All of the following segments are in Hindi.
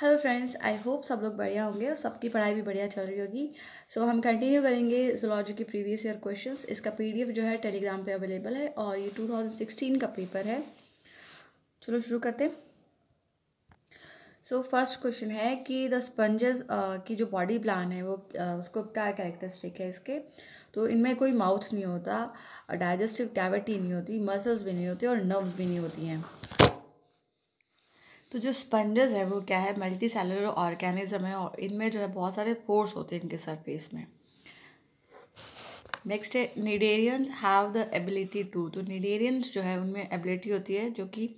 हेलो फ्रेंड्स आई होप सब लोग बढ़िया होंगे और सबकी पढ़ाई भी बढ़िया चल रही होगी सो so, हम कंटिन्यू करेंगे जोलॉजी के प्रीवियस ईयर क्वेश्चंस इसका पीडीएफ जो है टेलीग्राम पे अवेलेबल है और ये 2016 का पेपर है चलो शुरू करते हैं सो फर्स्ट क्वेश्चन है कि द स्पंजेस की जो बॉडी प्लान है वो uh, उसको क्या कैरेक्टरिस्टिक है इसके तो इनमें कोई माउथ नहीं होता डाइजेस्टिव कैविटी नहीं होती मसल्स भी नहीं होती और नर्व्स भी नहीं होती हैं तो जो स्पंजेस है वो क्या है मल्टी सेलर ऑर्गेनिज्म है और इनमें जो है बहुत सारे पोर्स होते हैं इनके सरफेस में नेक्स्ट है cnidarians have the ability to तो निडेरियंस जो है उनमें एबिलिटी होती है जो कि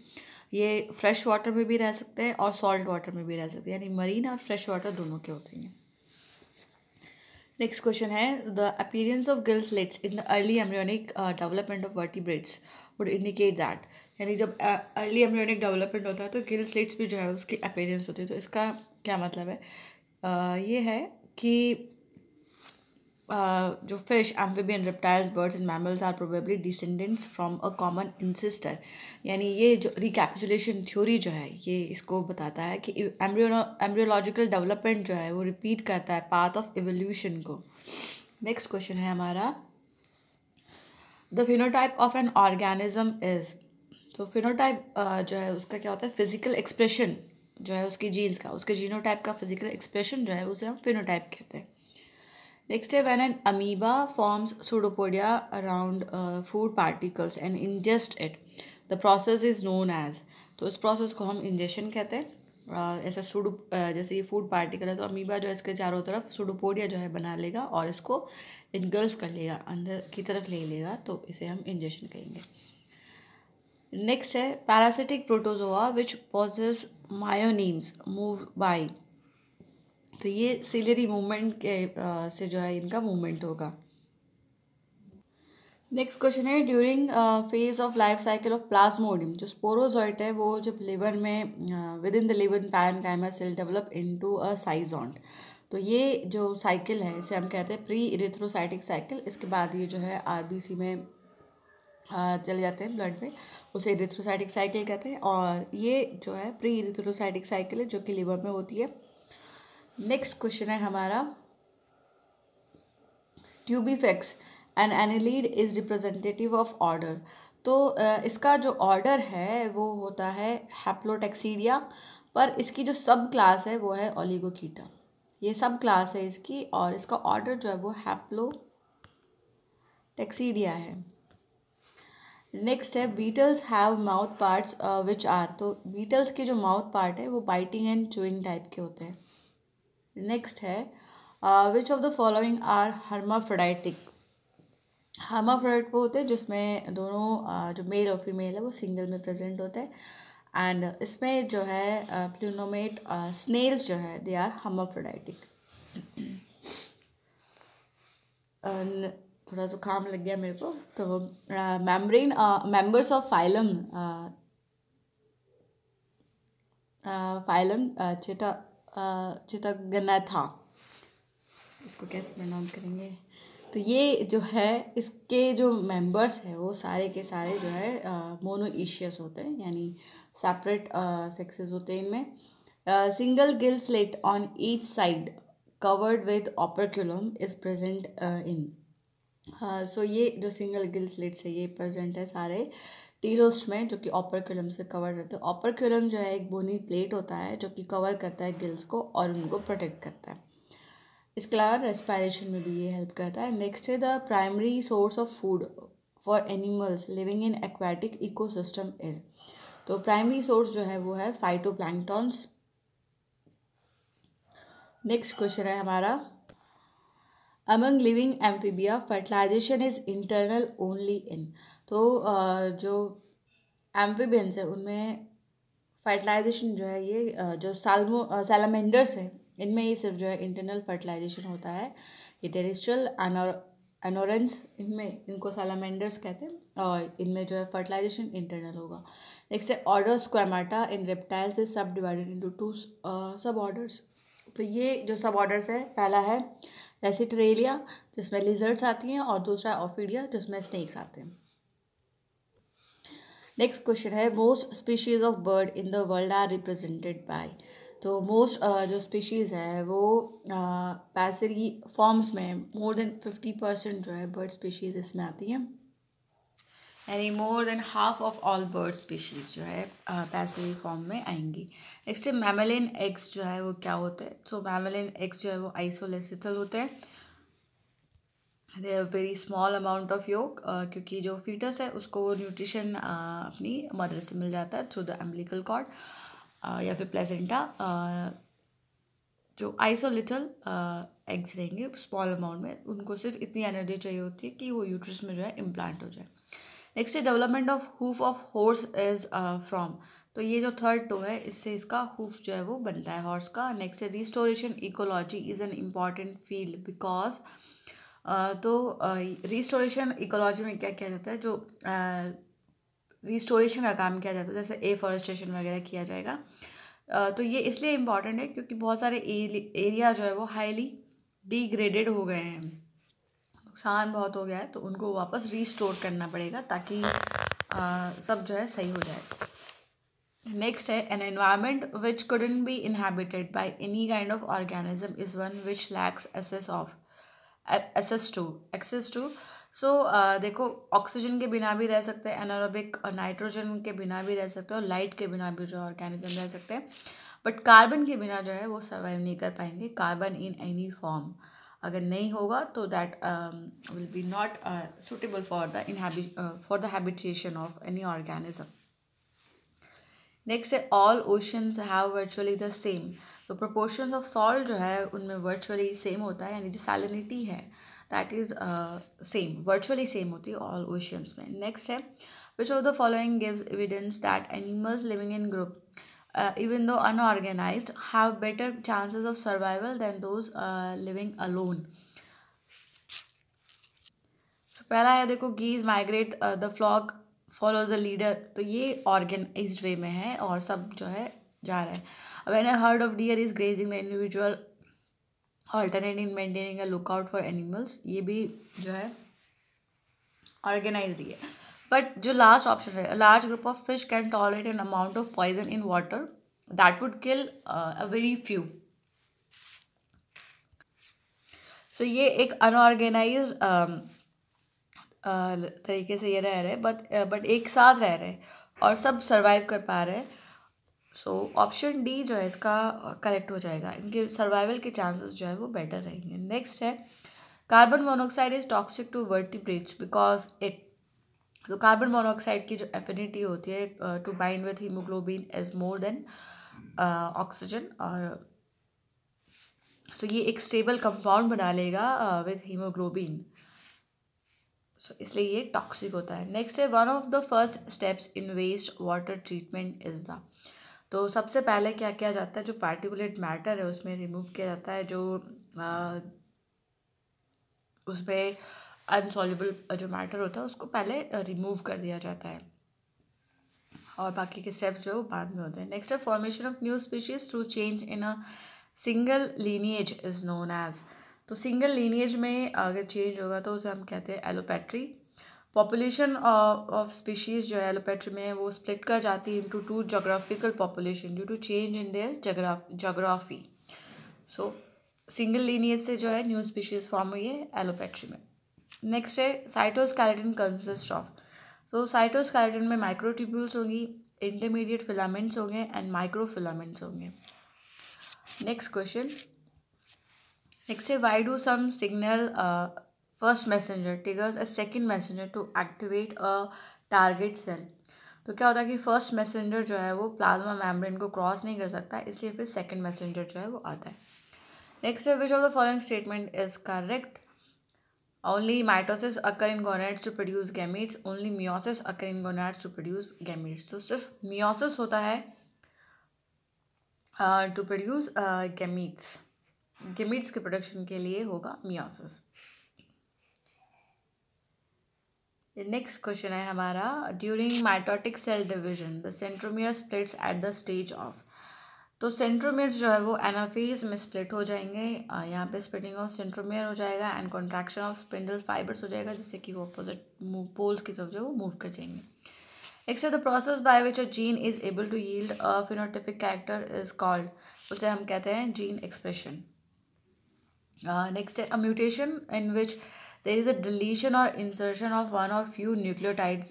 ये फ्रेश वाटर में भी रह सकते हैं और सॉल्ट वाटर में भी रह सकते हैं यानी मरीन और फ्रेश वाटर दोनों के होते हैं नेक्स्ट क्वेश्चन है the appearance of gills lets in the early embryonic development of vertebrates would indicate that यानी जब अर्ली एम्ब्रियोनिक डेवलपमेंट होता है तो गिल स्लिट्स भी जो है उसकी अपेयरेंस होती है तो इसका क्या मतलब है आ, ये है कि आ, जो fish amphibian reptiles birds and mammals are probably descendants from a common ancestor यानी ये जो रिकैपिचुलेशन थ्योरी जो है ये इसको बताता है कि एम्ब्रियो एम्ब्रियोलॉजिकल डेवलपमेंट जो है वो रिपीट करता है पाथ ऑफ एवोल्यूशन को नेक्स्ट क्वेश्चन है हमारा the phenotype of an organism is तो फिनोटाइप uh, जो है उसका क्या होता है फिजिकल एक्सप्रेशन जो है उसकी जीन्स का उसके जीनोटाइप का फिजिकल एक्सप्रेशन जो है उसे हम फिनोटाइप कहते हैं नेक्स्ट है when an amoeba forms pseudopodia around food particles and ingest it the process is known as तो इस प्रोसेस को हम इंजेशन कहते हैं uh, ऐसा सुडो uh, जैसे ये फूड पार्टिकल है तो अमीबा जो है इसके चारों तरफ सुडोपोडिया जो है बना लेगा और इसको इनगल्फ कर लेगा अंदर की तरफ ले लेगा तो इसे हम इंजेशन कहेंगे नेक्स्ट है parasitic protozoa which possess myonemes move by तो ये सिलरी मूवमेंट के आ, uh, से जो है इनका मूवमेंट होगा नेक्स्ट क्वेश्चन है during phase of life cycle of Plasmodium जो स्पोरोजॉइट है वो जब लिवर में within the liver pan parenchyma cell develop into a ant तो ये जो साइकिल है इसे हम कहते हैं प्री इरेथ्रोसाइटिक साइकिल इसके बाद ये जो है आरबीसी में हाँ, चले जाते हैं ब्लड में उसे इरिथ्रोसाइटिक साइकिल कहते हैं और ये जो है प्री इरिथ्रोसाइटिक साइकिल है जो कि लिवर में होती है नेक्स्ट क्वेश्चन है हमारा tubifex and annelid is representative of order तो इसका जो ऑर्डर है वो होता है हैप्लोटेक्सीडिया पर इसकी जो सब क्लास है वो है ओलिगोकीटा ये सब क्लास है इसकी और इसका ऑर्डर जो है वो हैप्लो टेक्सीडिया है नेक्स्ट है beetles have mouth parts which are तो बीटल्स के जो माउथ पार्ट है वो बाइटिंग एंड चूइंग टाइप के होते हैं नेक्स्ट है which of the following are hermaphroditic hermaphrodite वो होते हैं जिसमें दोनों uh, जो मेल और फीमेल है वो सिंगल में प्रेजेंट होते हैं एंड इसमें जो है प्लूनोमेट uh, स्नेल्स uh, जो है दे आर हर्माफ्रोडाइटिक थोड़ा जुकाम लग गया मेरे को तो membrane members of phylum phylum चिता चिता था इसको कैसे प्रणाम करेंगे तो ये जो है इसके जो मेंबर्स है वो सारे के सारे जो है ईशियस होते हैं यानी सेपरेट सेक्सेस होते हैं इनमें single gill slit on each side covered with operculum is present in so हाँ, ये जो सिंगल गिल स्लिट्स है ये प्रेजेंट है सारे टीलोस्ट में जो कि ऑपर क्यूलम से कवर रहते हैं ऑपर क्यूलम जो है एक बोनी प्लेट होता है जो कि कवर करता है गिल्स को और उनको प्रोटेक्ट करता है इसके अलावा रेस्पायरेशन में भी ये हेल्प करता है नेक्स्ट है the primary source of food for animals living in aquatic system is तो प्राइमरी सोर्स जो है वो है फाइटो नेक्स्ट क्वेश्चन है हमारा among living amphibia fertilization is internal only in तो जो एम्फीबियंस है उनमें फर्टिलाइजेशन जो है ये जो सालमो सैलमेंडर्स हैं इनमें ये सिर्फ जो है इंटरनल फर्टिलाइजेशन होता है ये टेरिस्ट्रल एनोरेंस इनमें इनको सालामेंडर्स कहते हैं और इनमें जो है फर्टिलाइजेशन इंटरनल होगा नेक्स्ट है order Squamata in reptiles is sub divided into two sub orders तो ये जो सब ऑर्डर्स है पहला है लेसिटरेलिया जिसमें लिजर्ड्स आती हैं और दूसरा ऑफिडिया जिसमें स्नैक्स आते हैं नेक्स्ट क्वेश्चन है most species of bird in the world are represented by तो मोस्ट uh, जो स्पीशीज़ है वो पैसरी uh, फॉर्म्स में मोर देन फिफ्टी परसेंट जो है बर्ड स्पीशीज़ इसमें आती हैं यानी more than half of all bird species जो है पैसिव फॉर्म में आएंगी नेक्स्ट है मैमलिन एग्स जो है वो क्या होते हैं सो मैमलिन एग्स जो है वो आइसोलेसिथल होते हैं they very small amount of yolk क्योंकि जो फीटस है उसको वो न्यूट्रिशन uh, अपनी मदर से मिल जाता है थ्रू द एम्बलिकल कॉर्ड या फिर प्लेजेंटा जो आइसोलिथल एग्स रहेंगे स्मॉल अमाउंट में उनको सिर्फ इतनी एनर्जी चाहिए होती है कि वो यूट्रस में जो है इम्प्लांट हो जाए नेक्स्ट है development of hoof of horse is from तो ये जो थर्ड टो है इससे इसका हुफ जो है वो बनता है हॉर्स का नेक्स्ट है restoration ecology is an important field because तो रिस्टोरेशन uh, इकोलॉजी में क्या किया जाता है जो रिस्टोरेशन uh, का काम किया जाता है जैसे एफॉरेस्टेशन वगैरह किया जाएगा uh, तो ये इसलिए इम्पॉर्टेंट है क्योंकि बहुत सारे एरिया जो है वो हाईली डिग्रेडेड हो गए हैं नुकसान बहुत हो गया है तो उनको वापस रीस्टोर करना पड़ेगा ताकि आ, सब जो है सही हो जाए नेक्स्ट है an environment which couldn't be inhabited by any kind of organism is one which lacks access of access to access to so देखो ऑक्सीजन के बिना भी रह सकते हैं एनारोबिक और नाइट्रोजन के बिना भी रह सकते हैं और लाइट के बिना भी जो ऑर्गेनिज्म रह सकते हैं बट कार्बन के बिना जो है वो सर्वाइव नहीं कर पाएंगे कार्बन इन एनी फॉर्म अगर नहीं होगा तो that will be not suitable for the inhabit for the habitation of any organism next है all oceans have virtually the same तो प्रोपोर्शंस ऑफ सॉल्ट जो है उनमें वर्चुअली सेम होता है यानी जो सैलिनिटी है that is same virtually same होती है ऑल ओशंस में नेक्स्ट है which of the following gives evidence that animals living in group uh, even though unorganized, have better chances of survival than those uh, living alone. So, pehla hai dekho geese migrate uh, the flock follows the leader to ye organized way में है और सब जो है जा रहा है When a herd of deer is grazing the individual alternate in maintaining a lookout for animals ye bhi jo hai organized hai but जो लास्ट ऑप्शन है large group of fish can tolerate an amount of poison in water that would kill a very few so ये एक अनऑर्गेनाइज um, uh, तरीके से ये रह रहे बट बट uh, एक साथ रह रहे और सब सर्वाइव कर पा रहे सो ऑप्शन डी जो है इसका करेक्ट uh, हो जाएगा इनके सर्वाइवल के चांसेस जो है वो बेटर रहेंगे नेक्स्ट है carbon monoxide is toxic to vertebrates because it तो कार्बन मोनोऑक्साइड की जो एफिनिटी होती है to bind with haemoglobin is more than oxygen और सो so ये एक स्टेबल कंपाउंड बना लेगा विथ हीमोग्लोबिन सो इसलिए ये टॉक्सिक होता है नेक्स्ट है one of the first steps in waste water treatment is the तो सबसे पहले क्या किया जाता है जो पार्टिकुलेट मैटर है उसमें रिमूव किया जाता है जो uh, उसमें अनसॉल्यूबल जो मैटर होता है उसको पहले रिमूव uh, कर दिया जाता है और बाकी के स्टेप जो बाद में होते हैं नेक्स्ट है formation of new species through change in a single lineage is known as तो सिंगल लीनिएज में अगर चेंज होगा तो उसे हम कहते हैं एलोपैट्री पॉपुलेशन ऑफ स्पीशीज़ जो है एलोपैट्री में वो स्प्लिट कर जाती है into two geographical population due to change in their geography so single lineage से जो है न्यू स्पीशीज़ फॉर्म हुई है एलोपैट्री में नेक्स्ट है साइटोस्केलेटन कंसिस्ट ऑफ तो साइटोस्केलेटन में माइक्रोट्यूब्यूल्स होंगी इंटरमीडिएट फिलामेंट्स होंगे एंड माइक्रो फिलामेंट्स होंगे नेक्स्ट क्वेश्चन नेक्स्ट है why do some signal first messenger triggers a second messenger to activate a target cell तो क्या होता है कि फर्स्ट मैसेंजर जो है वो प्लाज्मा मेम्ब्रेन को क्रॉस नहीं कर सकता इसलिए फिर सेकेंड मैसेंजर जो है वो आता है नेक्स्ट है which of the following statement is correct Only mitosis occur in gonads to produce gametes. Only meiosis occur in gonads to produce gametes. so sirf meiosis hota hai होता है टू प्रोड्यूस gametes गेमीट्स के प्रोडक्शन के लिए होगा मियोसिस नेक्स्ट क्वेश्चन है हमारा during mitotic cell division the centromere splits at the stage of तो सेंट्रोमियर जो है वो एनाफेज में स्प्लिट हो जाएंगे यहाँ पे स्प्लिटिंग ऑफ सेंट्रोमियर हो जाएगा and contraction of spindle fibres हो जाएगा जिससे कि वो अपोजिट पोल्स की तरफ जो है वो मूव कर जाएंगे except the process by which a gene is able to yield a phenotypic character is called उसे हम कहते हैं जीन एक्सप्रेशन नेक्स्ट है mutation in which there is a deletion or insertion of one or few nucleotide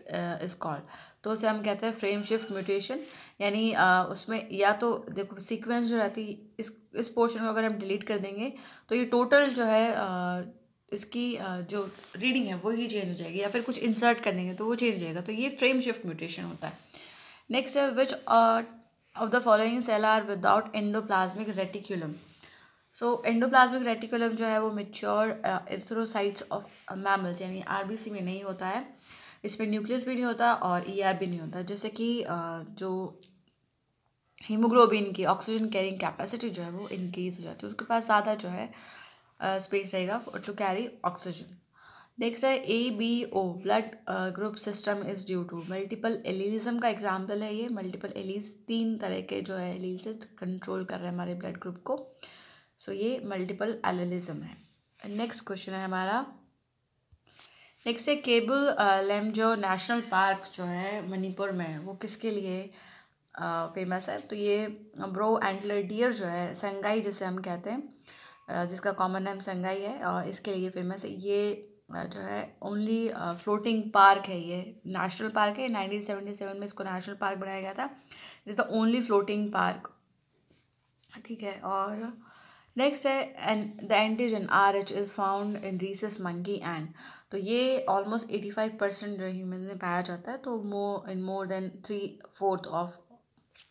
is called तो उसे हम कहते हैं फ्रेम शिफ्ट म्यूटेशन यानी uh, उसमें या तो देखो सीक्वेंस जो रहती है इस इस पोर्शन को अगर हम डिलीट कर देंगे तो ये टोटल जो है uh, इसकी uh, जो रीडिंग है वो ही चेंज हो जाएगी या फिर कुछ इंसर्ट कर देंगे तो वो चेंज हो जाएगा तो ये फ्रेम शिफ्ट म्यूटेशन होता है नेक्स्ट है which of the following cell are without endoplasmic reticulum so endoplasmic reticulum जो है वो मेच्योर एथ्रोसाइट्स ऑफ मैमल्स यानी आरबीसी में नहीं होता है इसमें न्यूक्लियस भी नहीं होता और ईआर e भी नहीं होता जैसे कि uh, जो हीमोग्लोबिन की ऑक्सीजन कैरिंग कैपेसिटी जो है वो इंक्रीज हो जाती है उसके पास ज़्यादा जो है स्पेस uh, रहेगा टू कैरी ऑक्सीजन नेक्स्ट है A B O blood group system is due to multiple allelism का एग्जाम्पल है ये मल्टीपल एलिज तीन तरह के जो है एलिज कंट्रोल कर रहे हैं हमारे ब्लड ग्रुप को सो ये मल्टीपल एलिज्म है नेक्स्ट क्वेश्चन है हमारा नेक्स्ट है केबल लेमजो नेशनल पार्क जो है मणिपुर में वो किसके लिए फेमस uh, है तो ये ब्रो एंडलर डियर जो है संगाई जिसे हम कहते हैं uh, जिसका कॉमन नेम संगाई है और इसके लिए फेमस है ये uh, जो है ओनली फ्लोटिंग पार्क है ये नेशनल पार्क है 1977 में इसको नेशनल पार्क बनाया गया था is the only floating park ठीक है और नेक्स्ट है an the antigen R H is found in rhesus monkey and तो ये ऑलमोस्ट एटी फाइव परसेंट जो ह्यूमन में पाया जाता है तो more in more than three fourth of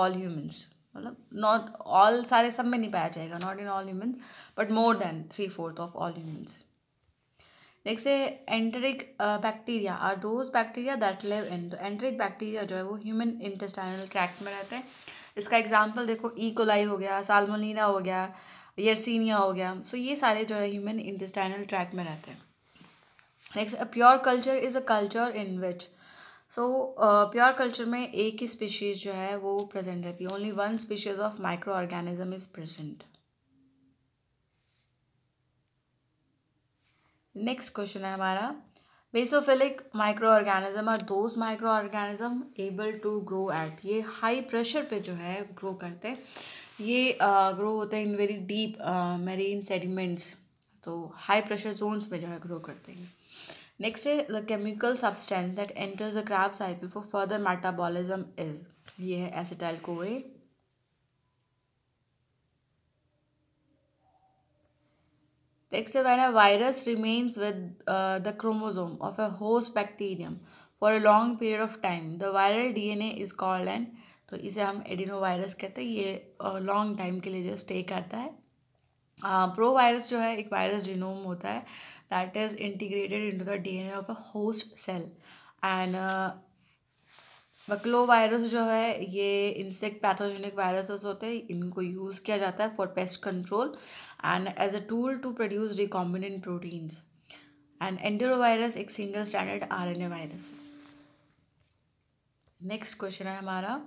all humans मतलब नॉट ऑल सारे सब में नहीं पाया जाएगा not in all humans but more than three fourth of all humans next है enteric bacteria are those bacteria that live in तो एंटरिक बैक्टीरिया जो है वो ह्यूमन इंटेस्टाइनल ट्रैक्ट में रहते हैं इसका एग्जाम्पल देखो ईकोलाई e. हो गया सालमोलिना हो गया यर्सीनिया हो गया सो so, ये सारे जो है ह्यूमन इंटेस्टाइनल ट्रैक में रहते हैं next a pure culture is a culture in which so pure culture में एक ही स्पीशीज़ जो है वो प्रेजेंट रहती है only one species of micro organism is present next question है हमारा Basophilic microorganism are those microorganism able to grow at ये high pressure पे जो है grow करते हैं ये grow होते हैं in very deep marine sediments तो high pressure zones में जो है grow करते हैं नेक्स्ट है the chemical substance that enters the Krebs cycle for further metabolism is ये है acetyl CoA Text when a virus remains with uh, the chromosome of a host bacterium for a long period of time, the viral DNA is called an तो इसे हम एडिनोवायरस कहते हैं ये लॉन्ग uh, टाइम के लिए जो स्टे करता है प्रो uh, वायरस जो है एक वायरस जीनोम होता है that is integrated into the DNA of a host cell and वक्लो वायरस जो है ये इंसेक्ट पैथोजेनिक वायरसेस होते हैं इनको यूज़ किया जाता है for pest control and as a tool to produce recombinant proteins and enterovirus एक single stranded RNA virus next question है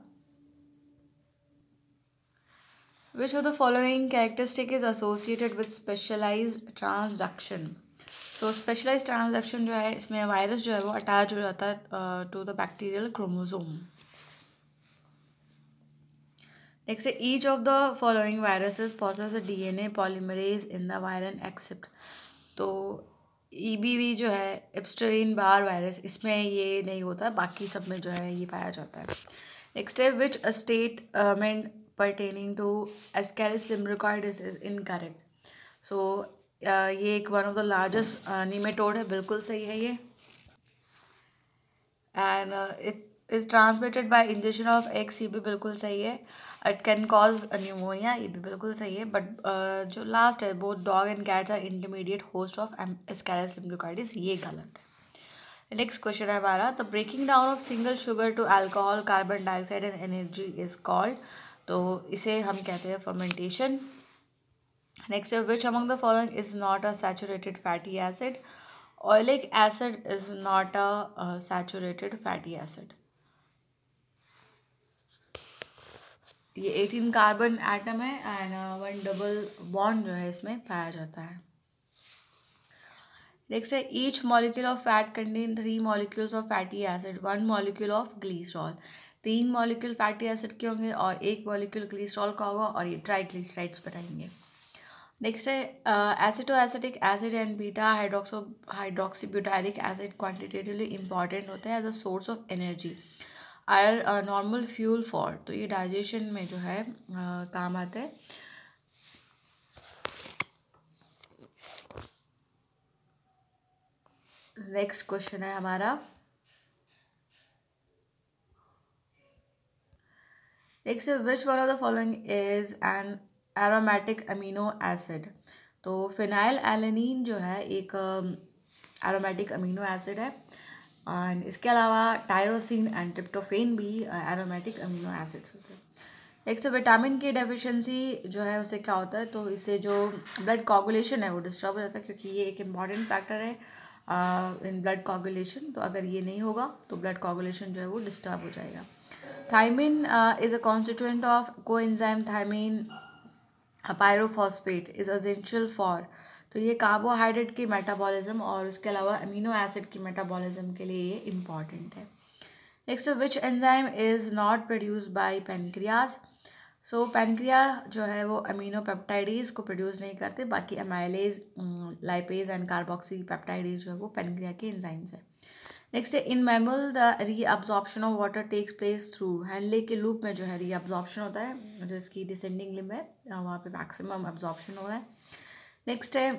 which of the following characteristic is associated with specialized transduction so specialized transduction जो है इसमें वायरस जो है वो अटैच हो जाता है टू uh, द नेक्स्ट है each of the following viruses possess D N A polymerase in the virion except तो ई बी वी जो है एप्स्टरिन बार वायरस इसमें ये नहीं होता बाकी सब में जो है ये पाया जाता है नेक्स्ट है which statement pertaining to Ascaris lumbricoides is incorrect so ये एक one of the largest nematode है बिल्कुल सही है ये and it uh, is transmitted by injection of eggs ये भी बिल्कुल सही है इट कैन कॉज न्यूमोनिया ये भी बिल्कुल सही है बट uh, जो लास्ट है both dog and cat are intermediate host of Ascaris lumbricoides ये गलत है नेक्स्ट क्वेश्चन है हमारा the breaking down of single sugar to alcohol carbon dioxide and energy is called तो इसे हम कहते हैं fermentation next which among the following is not a saturated fatty acid oleic acid is not a saturated fatty acid ये एटीन कार्बन एटम है एंड वन डबल बॉन्ड जो है इसमें पाया जाता है नेक्स्ट है each molecule of fat contain three molecules of fatty acid one molecule of glycerol तीन मॉलिक्यूल फैटी एसिड के होंगे और एक मॉलिक्यूल ग्लीस्ट्रॉल का होगा और ये ट्राइग्लिसराइड्स बनाएंगे नेक्स्ट है acetoacetic acid and beta hydroxy hydroxybutyric acid quantitatively important होते हैं as a source of energy are normal fuel for तो ये डाइजेशन में जो है आ, काम आता है नेक्स्ट क्वेश्चन है हमारा next which one of the following is an aromatic amino acid तो फिनाइल एलिनिन जो है एक एरोमेटिक अमीनो एसिड है एंड इसके अलावा टायरोसिन एंड ट्रिप्टोफेन भी एरोमेटिक अमीनो एसिड्स होते हैं एक से विटामिन की डेफिशिएंसी जो है उसे क्या होता है तो इससे जो ब्लड कॉगुलेशन है वो डिस्टर्ब हो जाता है क्योंकि ये एक इम्पॉर्टेंट फैक्टर है इन ब्लड कॉगुलेशन तो अगर ये नहीं होगा तो ब्लड कॉगुलेशन जो है वो डिस्टर्ब हो जाएगा thiamine is a constituent of coenzyme thiamine pyrophosphate is essential for तो ये कार्बोहाइड्रेट की मेटाबॉलिज्म और उसके अलावा अमीनो एसिड की मेटाबॉलिज्म के लिए ये इम्पॉर्टेंट है next which enzyme is not produce by pancreas so pancreas जो है वो अमीनो पेप्टाइडीज को प्रोड्यूस नहीं करते बाकी amylase lipase and carboxypeptidase जो है वो पेनक्रिया के एंजाइम्स हैं नेक्स्ट है in mammal the absorption of water takes place through Henle के लूप में जो है री अब्जॉर्प्शन होता है जो इसकी डिसेंडिंग लिम है वहाँ पे मैक्सिमम अब्जॉर्प्शन हो रहा है नेक्स्ट है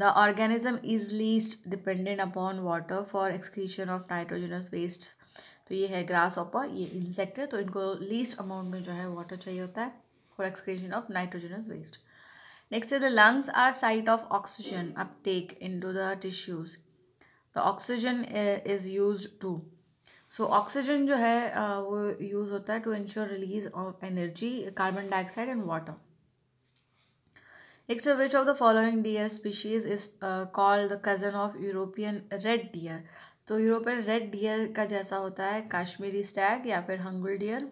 the organism is least dependent upon water for excretion of nitrogenous waste तो ये है ग्रास ऑपर ये इंसेक्ट है तो इनको लीस्ट अमाउंट में जो है वाटर चाहिए होता है for excretion of nitrogenous waste next है the lungs are site of oxygen uptake in to the tissues the oxygen is use to so oxygen जो है eh, वो यूज़ होता है to ensure release of energy carbon dioxide and water एक so which of the following deer species is called the cousin of European red deer तो यूरोपियन रेड डियर का जैसा होता है काश्मीरी स्टैग या फिर हंगुल डियर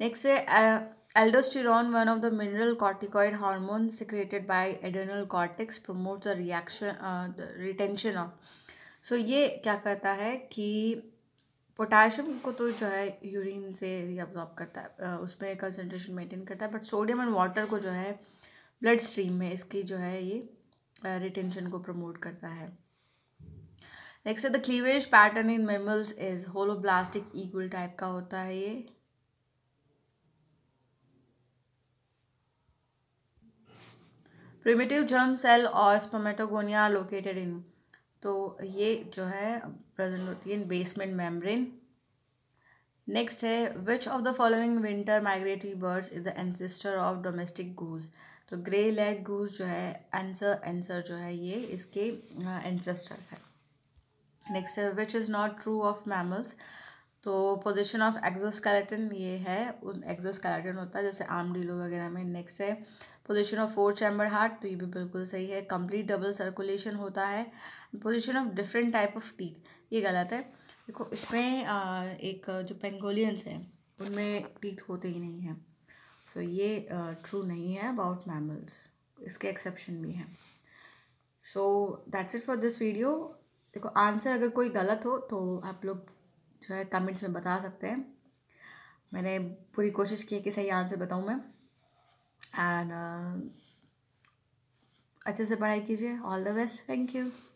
नेक्स्ट है aldosterone one of the mineral corticoid hormone secreted by adrenal cortex promote reaction retention of so ये क्या कहता है कि पोटाशियम को तो जो है यूरिन से रीअब्जॉर्ब करता है उसमें कंसनट्रेशन मेंटेन करता है बट सोडियम एंड वाटर को जो है ब्लड स्ट्रीम में इसकी जो है ये रिटेंशन को प्रमोट करता है next the cleavage pattern in mammals is holoblastic equal type का होता है ये primitive जर्म सेल और spermatogonium लोकेटेड इन तो ये जो है प्रेजेंट होती है इन बेसमेंट मेम्ब्रेन नेक्स्ट है which of the following winter migratory birds is the ancestor of domestic goose तो ग्रे लेग गूज जो है आंसर आंसर जो है ये इसके एंसेस्टर है नेक्स्ट है which is not true of mammals तो पोजिशन ऑफ एक्जोस्केलेटन ये है उन होता है जैसे आम डीलो वगैरह में नेक्स्ट है possession of four chamber heart तो ये भी बिल्कुल सही है कम्प्लीट डबल सर्कुलेशन होता है possession of different type of teeth ये गलत है देखो इसमें आ, एक जो पेंगोलियंस हैं उनमें टीथ होते ही नहीं हैं सो so, ये ट्रू नहीं है अबाउट मैमल्स इसके एक्सेप्शन भी हैं so that's it for this video देखो आंसर अगर कोई गलत हो तो आप लोग जो है कमेंट्स में बता सकते हैं मैंने पूरी कोशिश की है कि सही आंसर बताऊँ मैं एंड uh, अच्छे से पढ़ाई कीजिए all the best thank you